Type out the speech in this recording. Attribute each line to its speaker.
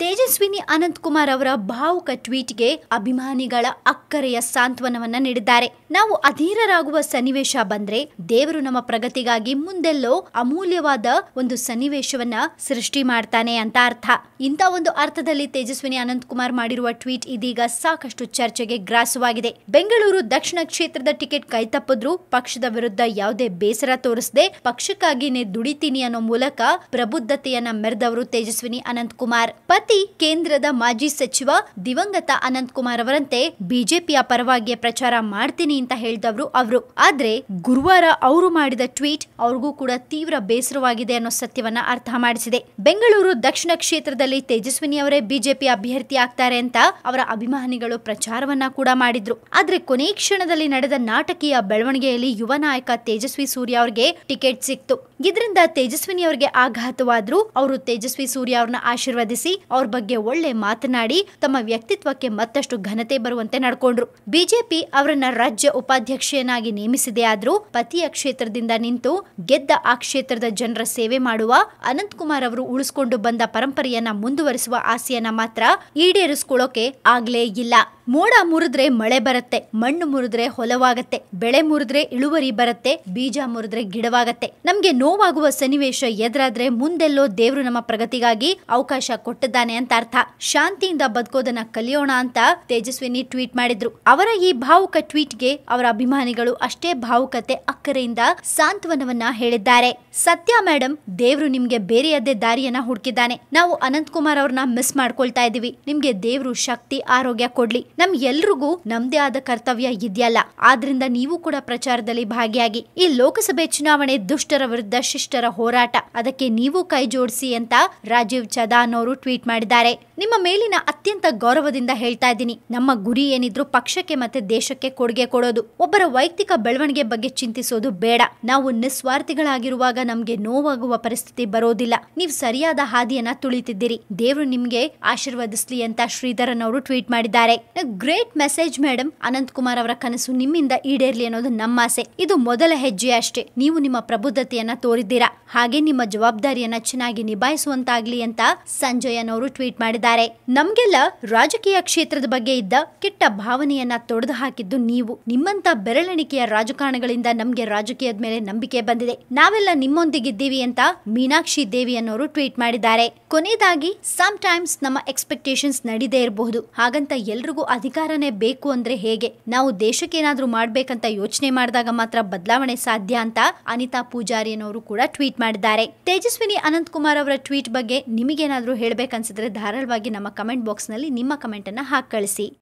Speaker 1: ತೇಜಸ್ವಿನಿ ಅನಂತಕುಮಾರ್ ಅವರ ಭಾವುಕ ಟ್ವೀಟ್ಗೆ ಅಭಿಮಾನಿಗಳ ಅಕ್ಕರೆಯ ಸಾಂತ್ವನವನ್ನ ನೀಡಿದ್ದಾರೆ ನಾವು ಅಧೀರರಾಗುವ ಸನ್ನಿವೇಶ ಬಂದ್ರೆ ದೇವರು ನಮ್ಮ ಪ್ರಗತಿಗಾಗಿ ಮುಂದೆಲ್ಲೋ ಅಮೂಲ್ಯವಾದ ಒಂದು ಸನ್ನಿವೇಶವನ್ನ ಸೃಷ್ಟಿ ಮಾಡ್ತಾನೆ ಅಂತ ಅರ್ಥ ಇಂಥ ಒಂದು ಅರ್ಥದಲ್ಲಿ ತೇಜಸ್ವಿನಿ ಅನಂತಕುಮಾರ್ ಮಾಡಿರುವ ಟ್ವೀಟ್ ಇದೀಗ ಸಾಕಷ್ಟು ಚರ್ಚೆಗೆ ಗ್ರಾಸವಾಗಿದೆ ಬೆಂಗಳೂರು ದಕ್ಷಿಣ ಕ್ಷೇತ್ರದ ಟಿಕೆಟ್ ಕೈ ತಪ್ಪಿದ್ರು ಪಕ್ಷದ ವಿರುದ್ಧ ಯಾವುದೇ ಬೇಸರ ತೋರಿಸದೆ ಪಕ್ಷಕ್ಕಾಗಿನೇ ದುಡಿತೀನಿ ಅನ್ನೋ ಮೂಲಕ ಪ್ರಬುದ್ಧತೆಯನ್ನ ಮೆರೆದವರು ತೇಜಸ್ವಿನಿ ಅನಂತಕುಮಾರ್ ಪತ್ ಕೇಂದ್ರದ ಮಾಜಿ ಸಚಿವ ದಿವಂಗತ ಅನಂತ್ ಕುಮಾರ್ ಅವರಂತೆ ಬಿಜೆಪಿಯ ಪರವಾಗಿ ಪ್ರಚಾರ ಮಾಡ್ತೀನಿ ಅಂತ ಹೇಳಿದವರು ಅವರು ಆದ್ರೆ ಗುರುವಾರ ಅವರು ಮಾಡಿದ ಟ್ವೀಟ್ ಅವ್ರಿಗೂ ಕೂಡ ತೀವ್ರ ಬೇಸರವಾಗಿದೆ ಅನ್ನೋ ಸತ್ಯವನ್ನ ಅರ್ಥ ಮಾಡಿಸಿದೆ ಬೆಂಗಳೂರು ದಕ್ಷಿಣ ಕ್ಷೇತ್ರದಲ್ಲಿ ತೇಜಸ್ವಿನಿ ಅವರೇ ಬಿಜೆಪಿ ಅಭ್ಯರ್ಥಿ ಆಗ್ತಾರೆ ಅಂತ ಅವರ ಅಭಿಮಾನಿಗಳು ಪ್ರಚಾರವನ್ನ ಕೂಡ ಮಾಡಿದ್ರು ಆದ್ರೆ ಕೊನೆ ಕ್ಷಣದಲ್ಲಿ ನಡೆದ ನಾಟಕೀಯ ಬೆಳವಣಿಗೆಯಲ್ಲಿ ಯುವ ನಾಯಕ ತೇಜಸ್ವಿ ಸೂರ್ಯ ಅವರಿಗೆ ಟಿಕೆಟ್ ಸಿಕ್ತು ಇದರಿಂದ ತೇಜಸ್ವಿನಿ ಅವರಿಗೆ ಆಘಾತವಾದ್ರು ಅವರು ತೇಜಸ್ವಿ ಸೂರ್ಯ ಅವ್ರನ್ನ ಆಶೀರ್ವದಿಸಿ ಅವ್ರ ಬಗ್ಗೆ ಒಳ್ಳೆ ಮಾತನಾಡಿ ತಮ್ಮ ವ್ಯಕ್ತಿತ್ವಕ್ಕೆ ಮತ್ತಷ್ಟು ಘನತೆ ಬರುವಂತೆ ನಡ್ಕೊಂಡ್ರು ಬಿಜೆಪಿ ಅವರನ್ನ ರಾಜ್ಯ ಉಪಾಧ್ಯಕ್ಷೆಯನ್ನಾಗಿ ನೇಮಿಸಿದೆ ಆದ್ರೂ ಪತಿಯ ಕ್ಷೇತ್ರದಿಂದ ನಿಂತು ಗೆದ್ದ ಆ ಕ್ಷೇತ್ರದ ಜನರ ಸೇವೆ ಮಾಡುವ ಅನಂತಕುಮಾರ್ ಅವರು ಉಳಿಸಿಕೊಂಡು ಬಂದ ಪರಂಪರೆಯನ್ನ ಮುಂದುವರಿಸುವ ಆಸೆಯನ್ನ ಮಾತ್ರ ಈಡೇರಿಸಿಕೊಳ್ಳೋಕೆ ಆಗ್ಲೇ ಇಲ್ಲ ಮೋಡ ಮುರಿದ್ರೆ ಮಳೆ ಬರುತ್ತೆ ಮಣ್ಣು ಮುರಿದ್ರೆ ಹೊಲವಾಗತ್ತೆ ಬೆಳೆ ಮುರಿದ್ರೆ ಇಳುವರಿ ಬರುತ್ತೆ ಬೀಜ ಮುರಿದ್ರೆ ಗಿಡವಾಗತ್ತೆ ನಮ್ಗೆ ನೋ ನೋವಾಗುವ ಸನ್ನಿವೇಶ ಎದುರಾದ್ರೆ ಮುಂದೆಲ್ಲೋ ದೇವ್ರು ನಮ್ಮ ಪ್ರಗತಿಗಾಗಿ ಅವಕಾಶ ಕೊಟ್ಟಿದ್ದಾನೆ ಅಂತ ಅರ್ಥ ಶಾಂತಿಯಿಂದ ಬದುಕೋದನ್ನ ಕಲಿಯೋಣ ಅಂತ ತೇಜಸ್ವಿನಿ ಟ್ವೀಟ್ ಮಾಡಿದ್ರು ಅವರ ಈ ಭಾವುಕ ಟ್ವೀಟ್ಗೆ ಅವರ ಅಭಿಮಾನಿಗಳು ಅಷ್ಟೇ ಭಾವುಕತೆ ಅಕ್ಕರೆಯಿಂದ ಸಾಂತ್ವನವನ್ನ ಹೇಳಿದ್ದಾರೆ ಸತ್ಯ ಮೇಡಮ್ ದೇವ್ರು ನಿಮ್ಗೆ ಬೇರೆಯದ್ದೇ ದಾರಿಯನ್ನ ಹುಡುಕಿದ್ದಾನೆ ನಾವು ಅನಂತಕುಮಾರ್ ಕುಮಾರ್ ಅವ್ರನ್ನ ಮಿಸ್ ಮಾಡ್ಕೊಳ್ತಾ ಇದೀವಿ ನಿಮ್ಗೆ ದೇವ್ರು ಶಕ್ತಿ ಆರೋಗ್ಯ ಕೊಡ್ಲಿ ನಮ್ ಎಲ್ರಿಗೂ ನಮ್ದೇ ಆದ ಕರ್ತವ್ಯ ಇದೆಯಲ್ಲ ಆದ್ರಿಂದ ನೀವು ಕೂಡ ಪ್ರಚಾರದಲ್ಲಿ ಭಾಗಿಯಾಗಿ ಈ ಲೋಕಸಭೆ ಚುನಾವಣೆ ದುಷ್ಟರ ವಿರುದ್ಧ ವಶಿಷ್ಠರ ಹೋರಾಟ ಅದಕ್ಕೆ ನೀವು ಕೈ ಜೋಡಿಸಿ ಅಂತ ರಾಜೀವ್ ಚದಾನ್ ಅವರು ಟ್ವೀಟ್ ಮಾಡಿದ್ದಾರೆ ನಿಮ್ಮ ಮೇಲಿನ ಅತ್ಯಂತ ಗೌರವದಿಂದ ಹೇಳ್ತಾ ಇದ್ದೀನಿ ನಮ್ಮ ಗುರಿ ಏನಿದ್ರು ಪಕ್ಷಕ್ಕೆ ಮತ್ತೆ ದೇಶಕ್ಕೆ ಕೊಡುಗೆ ಕೊಡೋದು ಒಬ್ಬರ ವೈಯಕ್ತಿಕ ಬೆಳವಣಿಗೆ ಬಗ್ಗೆ ಚಿಂತಿಸೋದು ಬೇಡ ನಾವು ನಿಸ್ವಾರ್ಥಿಗಳಾಗಿರುವಾಗ ನಮ್ಗೆ ನೋವಾಗುವ ಪರಿಸ್ಥಿತಿ ಬರೋದಿಲ್ಲ ನೀವು ಸರಿಯಾದ ಹಾದಿಯನ್ನ ತುಳಿತಿದ್ದೀರಿ ದೇವರು ನಿಮ್ಗೆ ಆಶೀರ್ವದಿಸ್ಲಿ ಅಂತ ಶ್ರೀಧರನ್ ಅವರು ಟ್ವೀಟ್ ಮಾಡಿದ್ದಾರೆ great message madam Ananth Kumar ಅವರ ಕನಸು ನಿಮ್ಮಿಂದ ಈಡೇರ್ಲಿ ಅನ್ನೋದು ನಮ್ಮ ಆಸೆ ಇದು ಮೊದಲ ಹೆಜ್ಜೆ ಅಷ್ಟೇ ನೀವು ನಿಮ್ಮ ಪ್ರಬುದ್ಧತೆಯನ್ನ ತೋರಿದ್ದೀರಾ ಹಾಗೆ ನಿಮ್ಮ ಜವಾಬ್ದಾರಿಯನ್ನ ಚೆನ್ನಾಗಿ ನಿಭಾಯಿಸುವಂತಾಗ್ಲಿ ಅಂತ ಸಂಜಯ್ ಅನ್ನೋರು ಟ್ವೀಟ್ ಮಾಡಿದ್ದಾರೆ ನಮ್ಗೆಲ್ಲ ರಾಜಕೀಯ ಕ್ಷೇತ್ರದ ಬಗ್ಗೆ ಇದ್ದ ಕೆಟ್ಟ ಭಾವನೆಯನ್ನ ತೊಡೆದು ಹಾಕಿದ್ದು ನೀವು ನಿಮ್ಮಂತ ಬೆರಳೆಣಿಕೆಯ ರಾಜಕಾರಣಗಳಿಂದ ನಮ್ಗೆ ರಾಜಕೀಯದ ಮೇಲೆ ನಂಬಿಕೆ ಬಂದಿದೆ ನಾವೆಲ್ಲ ನಿಮ್ಮೊಂದಿಗಿದ್ದೀವಿ ಅಂತ ಮೀನಾಕ್ಷಿ ದೇವಿ ಅನ್ನೋರು ಟ್ವೀಟ್ ಮಾಡಿದ್ದಾರೆ ಕೊನೆಯದಾಗಿ ಸಮ್ ಟೈಮ್ಸ್ ನಮ್ಮ ಎಕ್ಸ್ಪೆಕ್ಟೇಷನ್ಸ್ ನಡೀದೇ ಇರಬಹುದು ಹಾಗಂತ ಎಲ್ರಿಗೂ ಅಧಿಕಾರನೇ ಬೇಕು ಅಂದ್ರೆ ಹೇಗೆ ನಾವು ದೇಶಕ್ಕೆ ಮಾಡ್ಬೇಕಂತ ಯೋಚನೆ ಮಾಡಿದಾಗ ಮಾತ್ರ ಬದಲಾವಣೆ ಸಾಧ್ಯ ಅಂತ ಅನಿತಾ ಪೂಜಾರಿ ಅನ್ನೋರು ಅವರು ಕೂಡ ಟ್ವೀಟ್ ಮಾಡಿದ್ದಾರೆ ತೇಜಸ್ವಿನಿ ಅನಂತ್ ಕುಮಾರ್ ಅವರ ಟ್ವೀಟ್ ಬಗ್ಗೆ ನಿಮಗೇನಾದರೂ ಹೇಳಬೇಕನ್ಸಿದ್ರೆ ಧಾರಾಳವಾಗಿ ನಮ್ಮ ಕಮೆಂಟ್ ಬಾಕ್ಸ್ನಲ್ಲಿ ನಿಮ್ಮ ಕಮೆಂಟನ್ನು ಹಾಕಿ ಕಳಿಸಿ